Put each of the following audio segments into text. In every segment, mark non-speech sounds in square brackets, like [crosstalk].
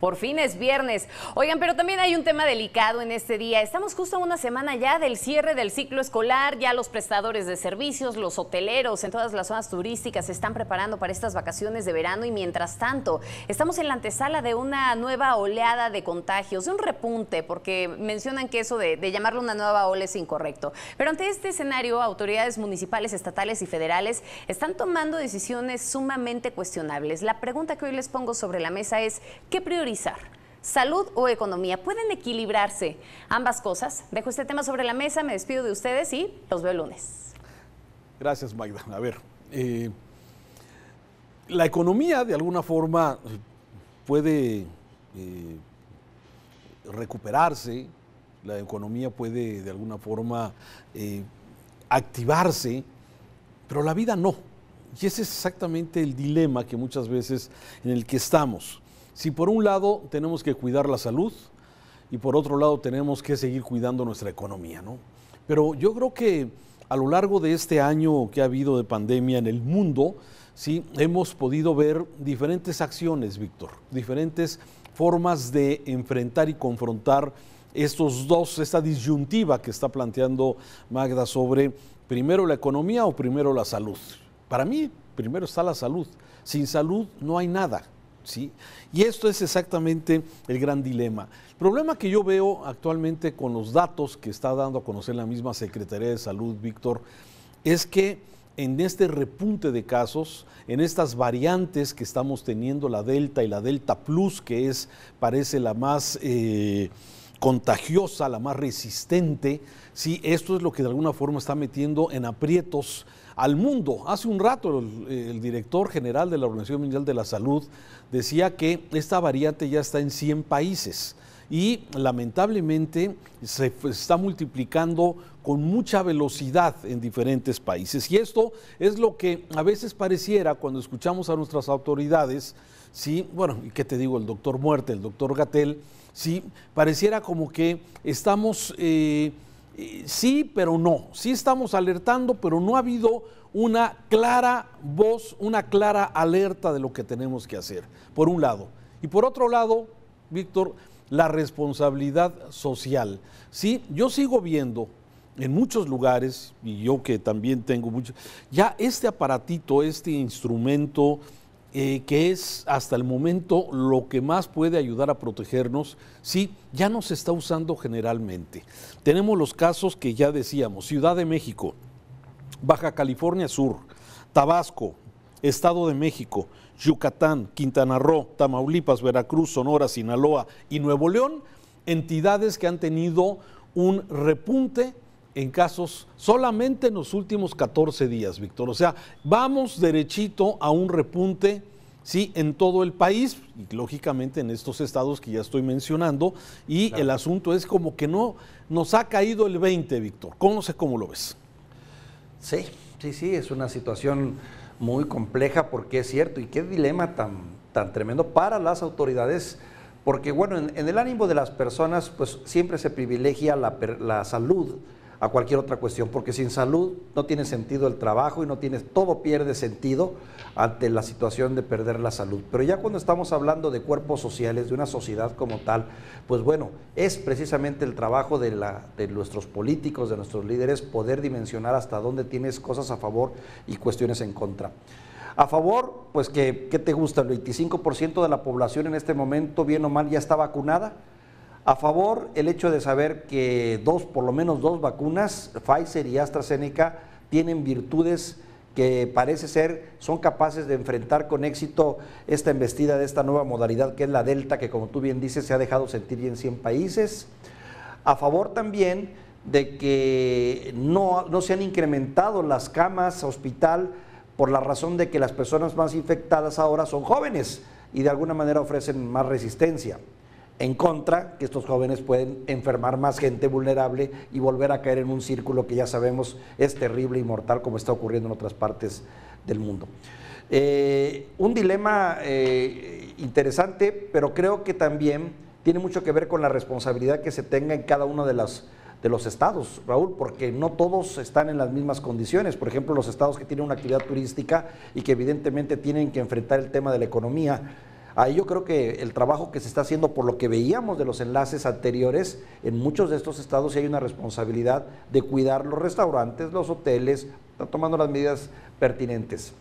Por fin es viernes. Oigan, pero también hay un tema delicado en este día. Estamos justo a una semana ya del cierre del ciclo escolar. Ya los prestadores de servicios, los hoteleros en todas las zonas turísticas se están preparando para estas vacaciones de verano y mientras tanto estamos en la antesala de una nueva oleada de contagios, de un repunte, porque mencionan que eso de, llamarlo una nueva ola es incorrecto. Pero ante este escenario, autoridades municipales, estatales y federales están tomando decisiones sumamente cuestionables. La pregunta que hoy les pongo sobre la mesa es, ¿qué prioridad ¿Salud o economía? ¿Pueden equilibrarse ambas cosas? Dejo este tema sobre la mesa, me despido de ustedes y los veo el lunes. Gracias, Magda. A ver, eh, la economía de alguna forma puede eh, recuperarse, la economía puede de alguna forma eh, activarse, pero la vida no. Y ese es exactamente el dilema que muchas veces en el que estamos. Si por un lado tenemos que cuidar la salud y por otro lado tenemos que seguir cuidando nuestra economía, ¿no? Pero yo creo que a lo largo de este año que ha habido de pandemia en el mundo, sí, hemos podido ver diferentes acciones, Víctor, diferentes formas de enfrentar y confrontar estos dos, esta disyuntiva que está planteando Magda sobre primero la economía o primero la salud. Para mí, primero está la salud. Sin salud no hay nada. Y esto es exactamente el gran dilema. El problema que yo veo actualmente con los datos que está dando a conocer la misma Secretaría de Salud, Víctor, es que en este repunte de casos, en estas variantes que estamos teniendo, la Delta y la Delta Plus, que es, parece la más... Eh, contagiosa, la más resistente. Sí, esto es lo que de alguna forma está metiendo en aprietos al mundo. Hace un rato el, director general de la Organización Mundial de la Salud decía que esta variante ya está en 100 países y lamentablemente se está multiplicando con mucha velocidad en diferentes países. Y esto es lo que a veces pareciera cuando escuchamos a nuestras autoridades, sí, bueno, ¿y qué te digo? El doctor Muerte, el doctor Gatel, sí, pareciera como que estamos... Eh, eh, sí, pero no. Sí estamos alertando, pero no ha habido una clara voz, una clara alerta de lo que tenemos que hacer, por un lado. Y por otro lado, Víctor, la responsabilidad social. Sí, yo sigo viendo en muchos lugares, y yo que también tengo muchos, ya este aparatito, este instrumento, eh, que es hasta el momento lo que más puede ayudar a protegernos, sí, ya no se está usando generalmente. Tenemos los casos que ya decíamos, Ciudad de México, Baja California Sur, Tabasco, Estado de México, Yucatán, Quintana Roo, Tamaulipas, Veracruz, Sonora, Sinaloa y Nuevo León, entidades que han tenido un repunte en casos solamente en los últimos 14 días, Víctor. O sea, vamos derechito a un repunte. Sí, en todo el país, y lógicamente en estos estados que ya estoy mencionando, y el asunto es como que no nos ha caído el 20, Víctor. ¿Cómo, sé cómo lo ves? Sí, sí, sí, es una situación muy compleja porque es cierto, y qué dilema tan, tan tremendo para las autoridades, porque bueno, en, el ánimo de las personas, pues siempre se privilegia la, la salud a cualquier otra cuestión, porque sin salud no tiene sentido el trabajo y no tiene, todo pierde sentido ante la situación de perder la salud. Pero ya cuando estamos hablando de cuerpos sociales, de una sociedad como tal, pues bueno, es precisamente el trabajo de, la, de nuestros políticos, de nuestros líderes, poder dimensionar hasta dónde tienes cosas a favor y cuestiones en contra. A favor, pues que, ¿qué te gusta? El 25% de la población en este momento, bien o mal, ya está vacunada a favor, el hecho de saber que dos, por lo menos dos vacunas, Pfizer y AstraZeneca, tienen virtudes que parece ser son capaces de enfrentar con éxito esta embestida de esta nueva modalidad que es la Delta, que como tú bien dices se ha dejado sentir ya en 100 países. A favor también de que no, no se han incrementado las camas hospital por la razón de que las personas más infectadas ahora son jóvenes y de alguna manera ofrecen más resistencia en contra, que estos jóvenes pueden enfermar más gente vulnerable y volver a caer en un círculo que ya sabemos es terrible y mortal como está ocurriendo en otras partes del mundo. Eh, un dilema eh, interesante, pero creo que también tiene mucho que ver con la responsabilidad que se tenga en cada uno de de los estados, Raúl, porque no todos están en las mismas condiciones. Por ejemplo, los estados que tienen una actividad turística y que evidentemente tienen que enfrentar el tema de la economía, Ahí yo creo que el trabajo que se está haciendo, por lo que veíamos de los enlaces anteriores, en muchos de estos estados sí hay una responsabilidad de cuidar los restaurantes, los hoteles, tomando las medidas pertinentes.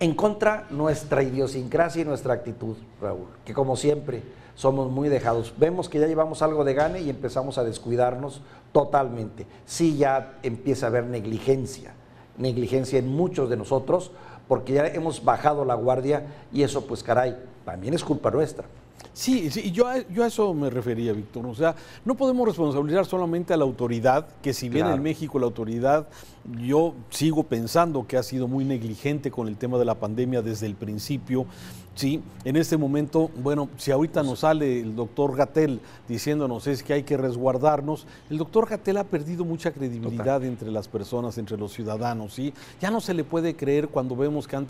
En contra, nuestra idiosincrasia y nuestra actitud, Raúl, que como siempre somos muy dejados. Vemos que ya llevamos algo de gane y empezamos a descuidarnos totalmente. Sí ya empieza a haber negligencia, negligencia en muchos de nosotros porque ya hemos bajado la guardia y eso pues caray, también es culpa nuestra. Sí, sí yo, a, yo eso me refería, Víctor. O sea, no podemos responsabilizar solamente a la autoridad, que si bien en México la autoridad, yo sigo pensando que ha sido muy negligente con el tema de la pandemia desde el principio. Sí, en este momento, bueno, si ahorita nos sale el doctor Gatel diciéndonos es que hay que resguardarnos, el doctor Gatel ha perdido mucha credibilidad entre las personas, entre los ciudadanos, ¿sí? Ya no se le puede creer cuando vemos que ah,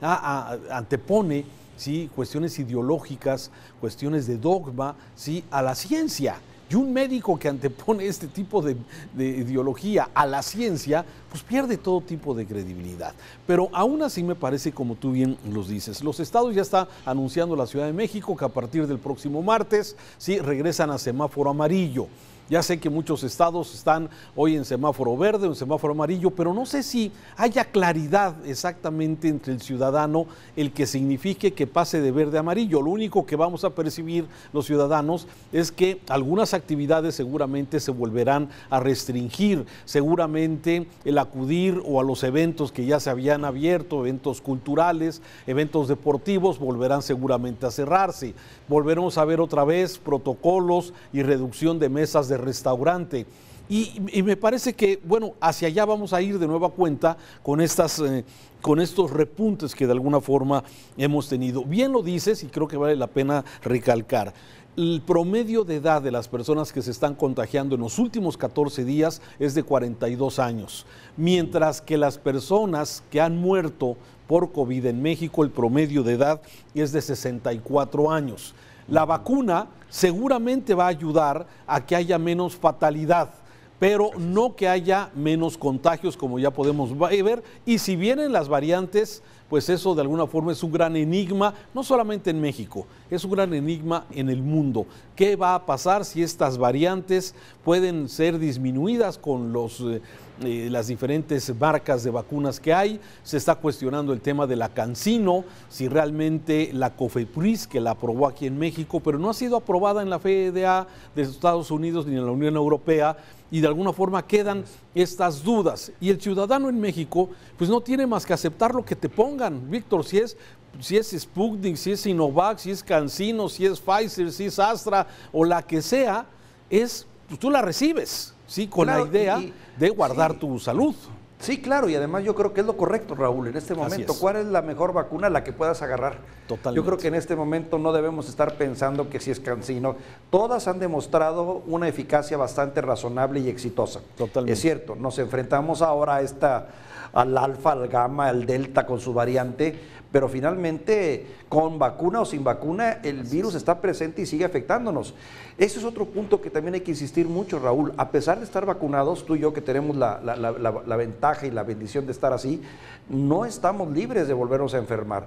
ah, antepone ¿sí? cuestiones ideológicas, cuestiones de dogma, ¿sí? a la ciencia. Y un médico que antepone este tipo de, ideología a la ciencia, pues pierde todo tipo de credibilidad. Pero aún así me parece, como tú bien los dices, los estados ya están anunciando la Ciudad de México que a partir del próximo martes, sí, regresan a semáforo amarillo. Ya sé que muchos estados están hoy en semáforo verde o en semáforo amarillo, pero no sé si haya claridad exactamente entre el ciudadano el que signifique que pase de verde a amarillo. Lo único que vamos a percibir los ciudadanos es que algunas actividades seguramente se volverán a restringir, seguramente el acudir o a los eventos que ya se habían abierto, eventos culturales, eventos deportivos, volverán seguramente a cerrarse. Volveremos a ver otra vez protocolos y reducción de mesas de restaurante. Y, me parece que, bueno, hacia allá vamos a ir de nueva cuenta con, estas, eh, con estos repuntes que de alguna forma hemos tenido. Bien lo dices y creo que vale la pena recalcar. El promedio de edad de las personas que se están contagiando en los últimos 14 días es de 42 años, mientras que las personas que han muerto por COVID en México, el promedio de edad es de 64 años. La vacuna seguramente va a ayudar a que haya menos fatalidad pero no que haya menos contagios como ya podemos eh, ver. Y si vienen las variantes, pues eso de alguna forma es un gran enigma, no solamente en México, es un gran enigma en el mundo. ¿Qué va a pasar si estas variantes pueden ser disminuidas con los... Eh, las diferentes marcas de vacunas que hay. Se está cuestionando el tema de la Cancino, si realmente la COFEPRIS, que la aprobó aquí en México, pero no ha sido aprobada en la FDA de Estados Unidos ni en la Unión Europea y de alguna forma quedan estas dudas. Y el ciudadano en México, pues no tiene más que aceptar lo que te pongan, Víctor, si es, si es Sputnik, si es Sinovac, si es Cancino, si es Pfizer, si es Astra o la que sea, es, pues tú la recibes. ¿sí? con la idea de guardar tu salud. Sí, claro, y además yo creo que es lo correcto, Raúl, en este momento. ¿Cuál es la mejor vacuna? La que puedas agarrar. Totalmente. Yo creo que en este momento no debemos estar pensando que si es cancino. Todas han demostrado una eficacia bastante razonable y exitosa. Totalmente. Es cierto, nos enfrentamos ahora esta al alfa, al gamma, al delta con su variante, pero finalmente con vacuna o sin vacuna el virus está presente y sigue afectándonos. Ese es otro punto que también hay que insistir mucho, Raúl. A pesar de estar vacunados, tú y yo que tenemos la ventaja y la bendición de estar así, no estamos libres de volvernos a enfermar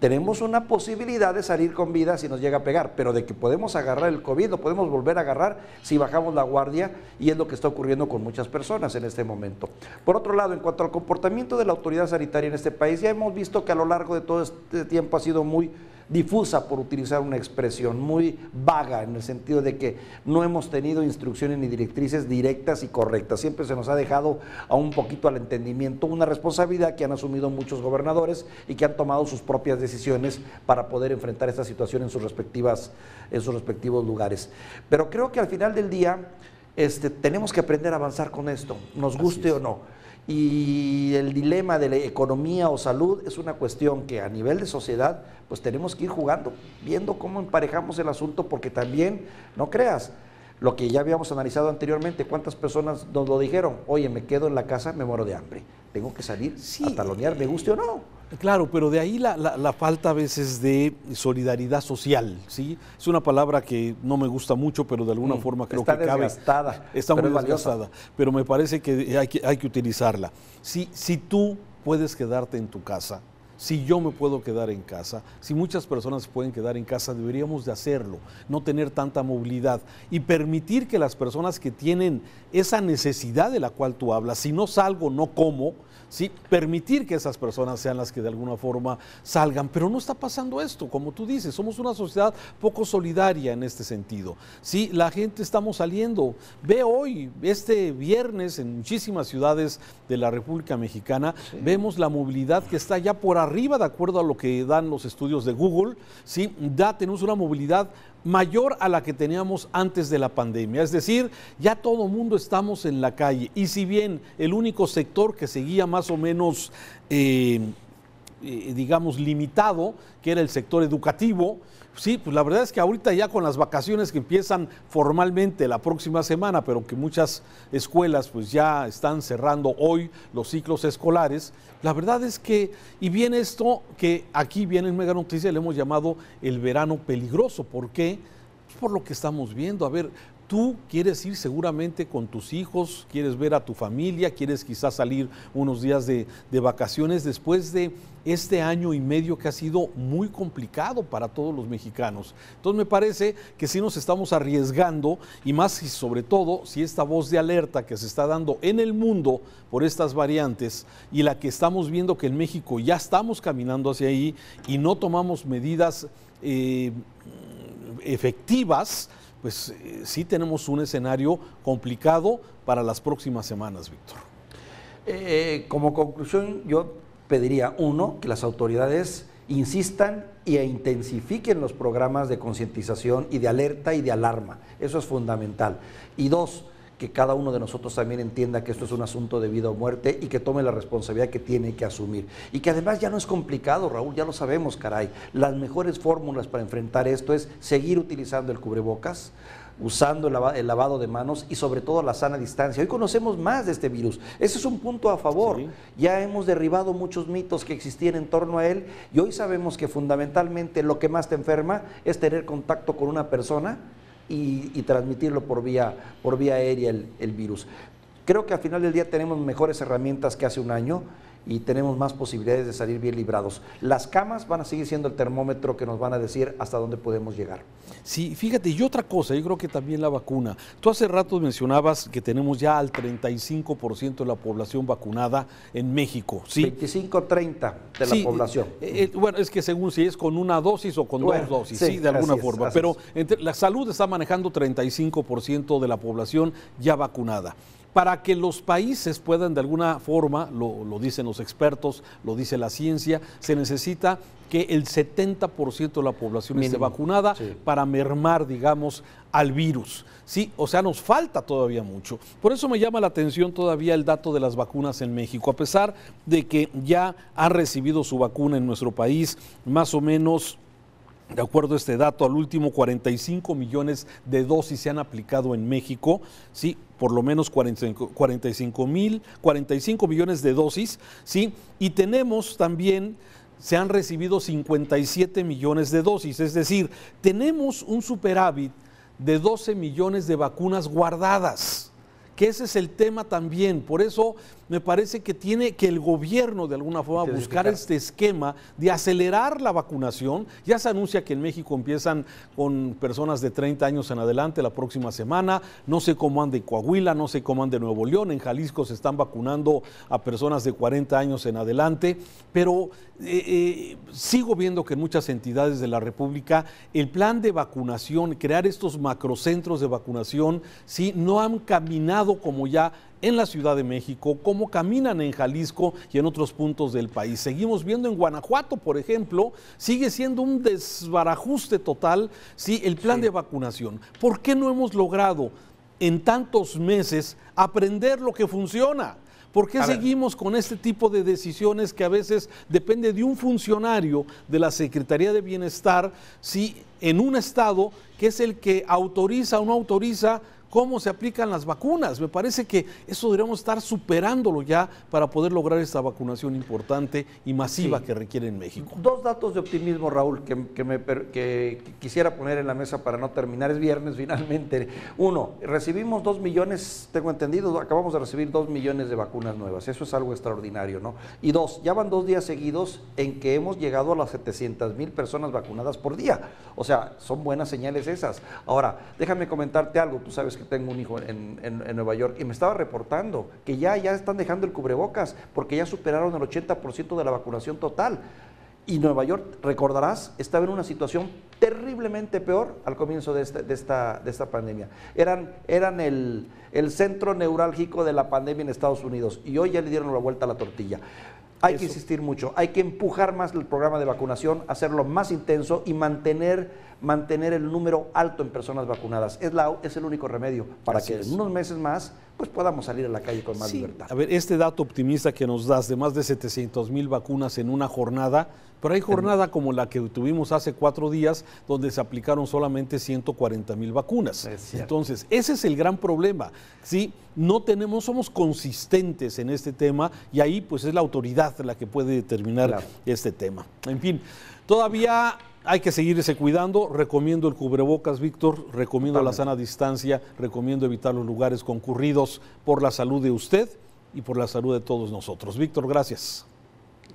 tenemos una posibilidad de salir con vida si nos llega a pegar, pero de que podemos agarrar el COVID, lo podemos volver a agarrar si bajamos la guardia y es lo que está ocurriendo con muchas personas en este momento. Por otro lado, en cuanto al comportamiento de la autoridad sanitaria en este país, ya hemos visto que a lo largo de todo este tiempo ha sido muy difusa, por utilizar una expresión muy vaga, en el sentido de que no hemos tenido instrucciones ni directrices directas y correctas. Siempre se nos ha dejado a un poquito al entendimiento una responsabilidad que han asumido muchos gobernadores y que han tomado sus propias decisiones para poder enfrentar esta situación en sus, respectivas, en sus respectivos lugares. Pero creo que al final del día este, tenemos que aprender a avanzar con esto, nos guste o no y el dilema de la economía o salud es una cuestión que a nivel de sociedad pues tenemos que ir jugando, viendo cómo emparejamos el asunto, porque también, no creas, lo que ya habíamos analizado anteriormente, cuántas personas nos lo dijeron, oye, me quedo en la casa, me muero de hambre, tengo que salir sí, a talonear, me guste o no. Claro, pero de ahí la, la, falta a veces de solidaridad social, ¿sí? Es una palabra que no me gusta mucho, pero de alguna mm, forma creo que cabe. Desgastada, está muy desgastada. Pero me parece que hay que, utilizarla. Si, si tú puedes quedarte en tu casa, si yo me puedo quedar en casa, si muchas personas pueden quedar en casa, deberíamos de hacerlo, no tener tanta movilidad y permitir que las personas que tienen esa necesidad de la cual tú hablas, si no salgo, no como, ¿sí? permitir que esas personas sean las que de alguna forma salgan. Pero no está pasando esto, como tú dices, somos una sociedad poco solidaria en este sentido. si La gente estamos saliendo. Ve hoy, este viernes, en muchísimas ciudades de la República Mexicana, vemos la movilidad que está ya por arriba arriba, de acuerdo a lo que dan los estudios de Google, ¿sí? ya tenemos una movilidad mayor a la que teníamos antes de la pandemia. Es decir, ya todo mundo estamos en la calle. Y si bien el único sector que seguía más o menos, eh, eh, digamos, limitado, que era el sector educativo, Sí, pues la verdad es que ahorita ya con las vacaciones que empiezan formalmente la próxima semana, pero que muchas escuelas pues ya están cerrando hoy los ciclos escolares, la verdad es que, y viene esto que aquí viene en Mega Noticias, le hemos llamado el verano peligroso. ¿Por qué? Por lo que estamos viendo. A ver, tú quieres ir seguramente con tus hijos, quieres ver a tu familia, quieres quizás salir unos días de, vacaciones después de este año y medio que ha sido muy complicado para todos los mexicanos. Entonces me parece que sí nos estamos arriesgando y más y sobre todo si esta voz de alerta que se está dando en el mundo por estas variantes y la que estamos viendo que en México ya estamos caminando hacia ahí y no tomamos medidas eh, efectivas, pues eh, sí tenemos un escenario complicado para las próximas semanas, Víctor. Eh, eh, como conclusión, yo pediría, uno, que las autoridades insistan e intensifiquen los programas de concientización y de alerta y de alarma. Eso es fundamental. Y dos, que cada uno de nosotros también entienda que esto es un asunto de vida o muerte y que tome la responsabilidad que tiene que asumir. Y que además ya no es complicado, Raúl, ya lo sabemos, caray. Las mejores fórmulas para enfrentar esto es seguir utilizando el cubrebocas, usando el, lavado de manos y sobre todo la sana distancia. Hoy conocemos más de este virus. Ese es un punto a favor. Ya hemos derribado muchos mitos que existían en torno a él y hoy sabemos que fundamentalmente lo que más te enferma es tener contacto con una persona y, transmitirlo por vía, por vía aérea el, el virus. Creo que al final del día tenemos mejores herramientas que hace un año y tenemos más posibilidades de salir bien librados. Las camas van a seguir siendo el termómetro que nos van a decir hasta dónde podemos llegar. Sí, fíjate, y otra cosa, yo creo que también la vacuna. Tú hace rato mencionabas que tenemos ya al 35% de la población vacunada en México. ¿sí? 25-30 de la población. Eh, eh, bueno, es que según si es con una dosis o con dos dosis, sí, de alguna forma. Pero la salud está manejando 35% de la población ya vacunada para que los países puedan de alguna forma, lo, dicen los expertos, lo dice la ciencia, se necesita que el 70% de la población esté vacunada para mermar, digamos, al virus. Sí, o sea, nos falta todavía mucho. Por eso me llama la atención todavía el dato de las vacunas en México, a pesar de que ya ha recibido su vacuna en nuestro país más o menos de acuerdo a este dato, al último 45 millones de dosis se han aplicado en México, sí, por lo menos 45, mil, 45 millones de dosis, sí, y tenemos también se han recibido 57 millones de dosis, es decir, tenemos un superávit de 12 millones de vacunas guardadas, que ese es el tema también, por eso me parece que tiene que el gobierno de alguna forma buscar este esquema de acelerar la vacunación. Ya se anuncia que en México empiezan con personas de 30 años en adelante la próxima semana. No sé cómo anda Coahuila, no sé cómo anda Nuevo León. En Jalisco se están vacunando a personas de 40 años en adelante. Pero eh, eh, sigo viendo que en muchas entidades de la República el plan de vacunación, crear estos macrocentros de vacunación, sí, no han caminado como ya en la Ciudad de México, cómo caminan en Jalisco y en otros puntos del país. Seguimos viendo en Guanajuato, por ejemplo, sigue siendo un desbarajuste total ¿sí? el plan de vacunación. ¿Por qué no hemos logrado en tantos meses aprender lo que funciona? ¿Por qué seguimos con este tipo de decisiones que a veces depende de un funcionario de la Secretaría de Bienestar, si en un estado que es el que autoriza o no autoriza cómo se aplican las vacunas. Me parece que eso deberíamos estar superándolo ya para poder lograr esta vacunación importante y masiva que requiere en México. Dos datos de optimismo, Raúl, que, me, que quisiera poner en la mesa para no terminar. Es viernes [laughs] finalmente. Uno, recibimos dos millones, tengo entendido, acabamos de recibir dos millones de vacunas nuevas. Eso es algo extraordinario, ¿no? Y dos, ya van dos días seguidos en que hemos llegado a las 700 mil personas vacunadas por día. O sea, son buenas señales esas. Ahora, déjame comentarte algo. Tú sabes que tengo un hijo en, en, en, Nueva York y me estaba reportando que ya, ya están dejando el cubrebocas porque ya superaron el 80% de la vacunación total. Y Nueva York, recordarás, estaba en una situación terriblemente peor al comienzo de, este, de, esta, de esta, pandemia. Eran, eran el, el centro neurálgico de la pandemia en Estados Unidos y hoy ya le dieron la vuelta a la tortilla. Hay que insistir mucho, hay que empujar más el programa de vacunación, hacerlo más intenso y mantener, mantener el número alto en personas vacunadas. Es, la, es el único remedio para que en unos meses más pues podamos salir a la calle con más libertad. A ver, este dato optimista que nos das de más de 700 mil vacunas en una jornada, pero hay jornada como la que tuvimos hace cuatro días, donde se aplicaron solamente 140 mil vacunas. Entonces, ese es el gran problema. Si No tenemos, somos consistentes en este tema y ahí pues es la autoridad la que puede determinar este tema. En fin, todavía hay que seguirse cuidando. Recomiendo el cubrebocas, Víctor. Recomiendo la sana distancia. Recomiendo evitar los lugares concurridos por la salud de usted y por la salud de todos nosotros. Víctor, gracias.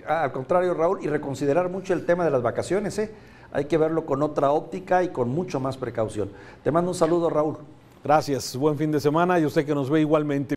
Ah, al contrario, Raúl, y reconsiderar mucho el tema de las vacaciones, ¿eh? Hay que verlo con otra óptica y con mucho más precaución. Te mando un saludo, Raúl. Gracias, buen fin de semana y usted que nos ve igualmente.